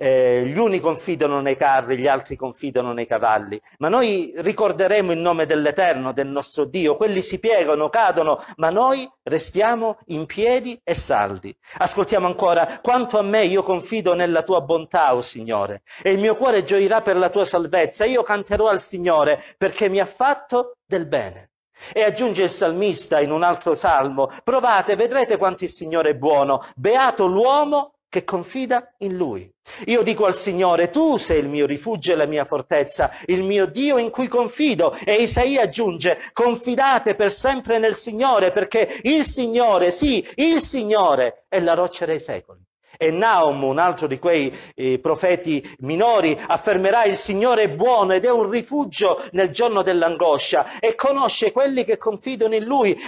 eh, gli uni confidano nei carri, gli altri confidano nei cavalli, ma noi ricorderemo il nome dell'Eterno, del nostro Dio, quelli si piegano, cadono, ma noi restiamo in piedi e saldi. Ascoltiamo ancora, quanto a me io confido nella tua bontà, o oh Signore, e il mio cuore gioirà per la tua salvezza, io canterò al Signore perché mi ha fatto del bene. E aggiunge il salmista in un altro salmo, provate, vedrete quanto il Signore è buono, beato l'uomo che confida in Lui. Io dico al Signore, tu sei il mio rifugio e la mia fortezza, il mio Dio in cui confido. E Isaia aggiunge, confidate per sempre nel Signore, perché il Signore, sì, il Signore è la roccia dei secoli. E Naum, un altro di quei eh, profeti minori, affermerà il Signore è buono ed è un rifugio nel giorno dell'angoscia e conosce quelli che confidano in Lui